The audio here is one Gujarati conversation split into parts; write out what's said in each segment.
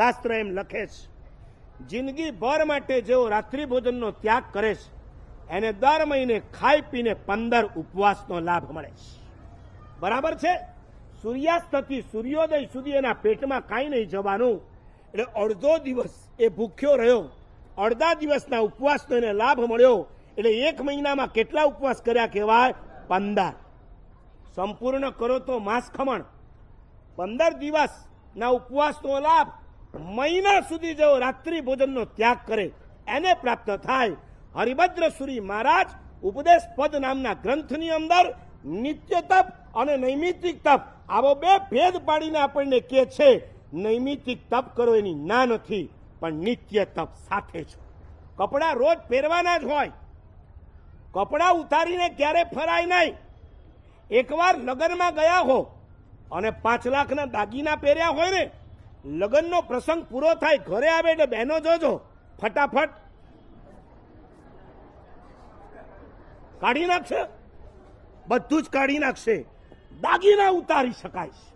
શાસ્ત્ર એમ લખે છે જિંદગી ભર માટે જેઓ રાત્રિ ભોજનનો ત્યાગ કરે છે એને દર મહિને ખાઈ પીને પંદર ઉપવાસનો લાભ મળે છે બરાબર છે સૂર્યાસ્તથી સૂર્યોદય સુધી એના પેટમાં કાંઈ નહીં જવાનું એટલે અડધો દિવસ એ ભૂખ્યો રહ્યો અડધા દિવસના ઉપવાસનો એને લાભ મળ્યો એટલે એક મહિનામાં કેટલા ઉપવાસ કર્યા કહેવાય પંદર સંપૂર્ણ કરો તો માસ ખમણ પંદર દિવસના ઉપવાસનો લાભ મહિના સુધી જેઓ રાત્રિ ભોજનનો ત્યાગ કરે એને પ્રાપ્ત થાય હરિભદ્ર સુરી મહારાજ ઉપદેશ પદ નામના ગ્રંથની અંદર નિત્ય તપ અને નૈમિતિક તપ આવો બે ભેદ પાડીને આપણને કહે છે નૈમિતિક તપ કરો એની ના નથી પણ નિત્ય તપ સાથે છો કપડાં રોજ પહેરવાના જ હોય કપડાં ઉતારીને ક્યારે ફરાય નહીં એકવાર લગ્નમાં ગયા હો અને પાંચ લાખના દાગીના પહેર્યા હોય ને લગ્નનો પ્રસંગ પૂરો થાય ઘરે આવે એટલે બહેનો જોજો ફટાફટ કાઢી નાખશે બધું જ કાઢી નાખશે દાગીના ઉતારી શકાય છે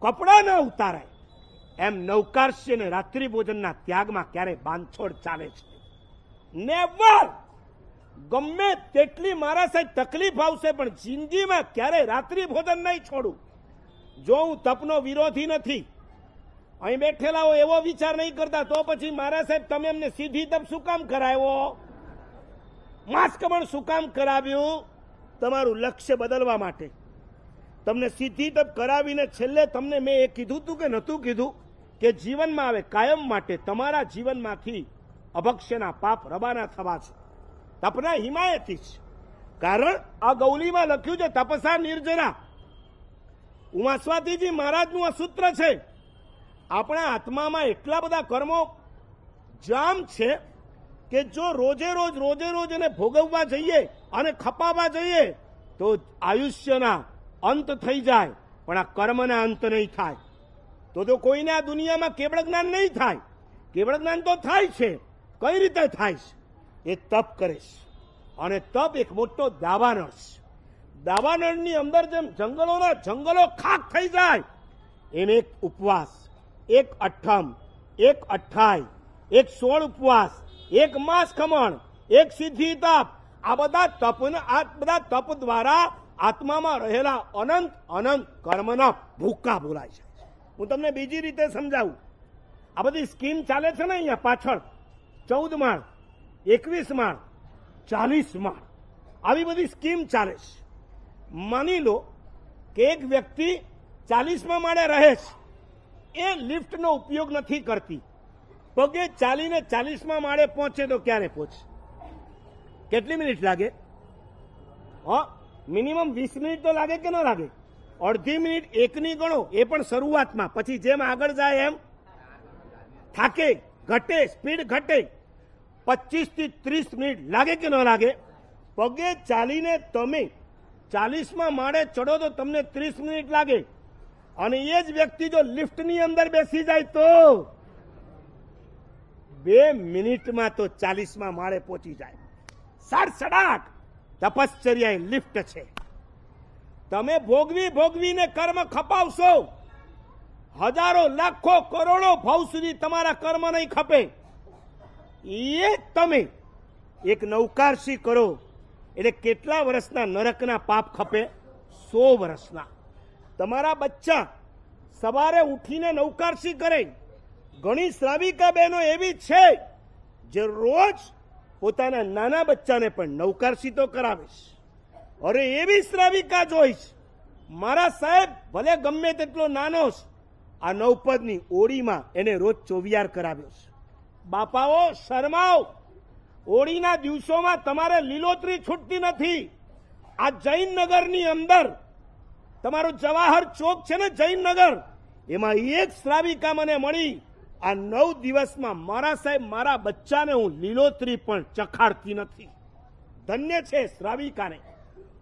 કપડાં ન ઉતારાય એમ નવકારશ્ય ને રાત્રિ ભોજનના ત્યાગમાં ક્યારેય બાંધછોડ ચાલે છે નેવર ગમે તેટલી મારા સાહેબ તકલીફ આવશે પણ જિંદગીમાં ક્યારેય રાત્રિ ભોજન નહીં છોડું જો હું તપનો વિરોધી નથી અહીં બેઠેલા હો એવો વિચાર નહીં કરતા તો પછી મારા સાહેબ તમે એમને સીધી તપ શું કામ કરાવ્યો માસ્ક પણ શું કામ કરાવ્યું તમારું લક્ષ્ય બદલવા માટે તમને સીધી તપ કરાવીને છેલ્લે તમને મેં એ કીધું હતું કે નહોતું કીધું કે જીવનમાં આવે કાયમ માટે તમારા જીવનમાંથી અભક્ષ્યના પાપ રબાના થવા છે તપના હિમાયતી છે કારણ આ ગૌલીમાં લખ્યું છે તપસા નિર્જરા ઉમાસ્વાતીજી મહારાજનું આ સૂત્ર છે આપણા આત્મામાં એટલા બધા કર્મો જામ છે કે જો રોજે રોજ રોજે રોજ એને ભોગવવા જઈએ અને ખપાવવા જઈએ તો આયુષ્યના અંત થઈ જાય પણ આ કર્મના અંત નહીં થાય તો તો કોઈને આ દુનિયામાં કેવળ જ્ઞાન નહીં થાય કેવળ જ્ઞાન તો થાય છે કઈ રીતે થાય છે એ તપ કરીશ અને તપ એક મોટો દાવાનળ છે દાવાનળની અંદર જેમ જંગલોના જંગલો ખાક થઈ જાય એને એક ઉપવાસ એક અઠ્ઠમ એક અઠ્ઠાઈ એક સોળ ઉપવાસ એક માસ ખમણ એક સિદ્ધિ તપ આ બધા તપને આ બધા તપ દ્વારા આત્મામાં રહેલા અનંત અનંત કર્મના ભૂકા ભૂલાય છે હું તમને બીજી રીતે સમજાવું આ બધી સ્કીમ ચાલે છે ને અહીંયા પાછળ ચૌદ માળ એકવીસ માળ ચાલીસ માળ આવી બધી સ્કીમ ચાલે છે માની લો કે એક વ્યક્તિ ચાલીસમાં માળે રહે છે એ લિફ્ટનો ઉપયોગ નથી કરતી પગે ચાલીને ચાલીસમાં માળે પહોંચે તો ક્યારે પહોંચે કેટલી મિનિટ લાગે હા મિનિમમ વીસ મિનિટ તો લાગે કે ન લાગે અડધી મિનિટ એકની ગણો એ પણ શરૂઆતમાં પછી જેમ આગળ જાય એમ થાકે ઘટે સ્પીડ ઘટે પચીસથી ત્રીસ મિનિટ લાગે કે ન લાગે પગે ચાલીને તમે ચાલીસમાં માળે ચડો તો તમને ત્રીસ મિનિટ લાગે અને એ જ વ્યક્તિ જો લિફ્ટની અંદર બેસી જાય તો બે મિનિટમાં તો ચાલીસમાં માળે પહોંચી જાય સડસડાટ તપશ્ચર્યા એ લિફ્ટ છે તમે ભોગવી ભોગવીને કર્મ ખપાવશો હજારો લાખો કરોડો ભાવ સુધી તમારા કર્મ નહીં ખપે એ તમે એક નૌકારસી કરો એટલે કેટલા વર્ષના નરકના પાપ ખપે સો વર્ષના તમારા બચ્ચા સવારે ઉઠીને નૌકારસી કરે ઘણી શ્રાવિકા બહેનો એવી છે જે રોજ પોતાના નાના બચ્ચાને પણ નૌકારસી તો કરાવીશ અરે એવી શ્રાવિકા જોઈશ મારા સાહેબ ભલે ગમે તેટલો નાનો છે આ નવપદની ઓળીમાં એને રોજ ચોવિયાર કરાવ્યો છે બાપાઓ શરમાઓ ઓળીના દિવસોમાં તમારે લીલોતરી છૂટતી નથી આ જૈન નગરની અંદર તમારું જવાહર ચોક છે ને જૈનનગર એમાં એક શ્રાવિકા મને મળી આ નવ દિવસમાં મારા સાહેબ મારા બચ્ચાને હું લીલોતરી પણ ચખાડતી નથી ધન્ય છે શ્રાવિકાને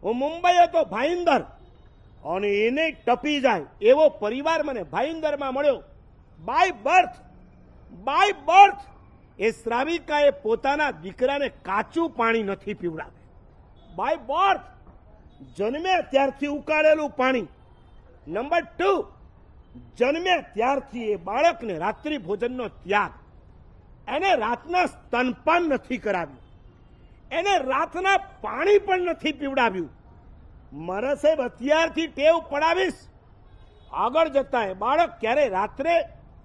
હું મુંબઈ હતો ભાઈંદર અને એને ટપી જાય એવો પરિવાર મને ભાઈંદરમાં મળ્યો બાય બર્થ બાય બર્થ એ શ્રાવિકાએ પોતાના દીકરાને કાચું પાણી નથી પીવડાવે બાય બર્થ જન્મે ત્યારથી ઉકાળેલું પાણી નંબર ટુ જન્મે ત્યારથી એ બાળકને રાત્રિ ભોજનનો ત્યાગ એને રાતના સ્તનપાન નથી કરાવ્યું એને રાતના પાણી પણ નથી પીવડાવ્યું મારા સાહેબ અત્યારથી ટેવ પડાવીશ આગળ જતા એ બાળક ક્યારે રાત્રે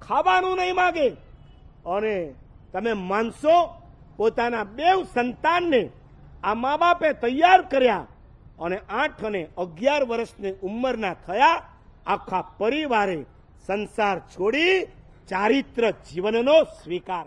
ખાવાનું નહીં માગે અને તમે માનશો પોતાના બેવ સંતાનને આ મા બાપે તૈયાર કર્યા અને આઠ અને અગિયાર વર્ષની ઉંમરના થયા આખા પરિવારે સંસાર છોડી ચારિત્ર જીવનનો સ્વીકાર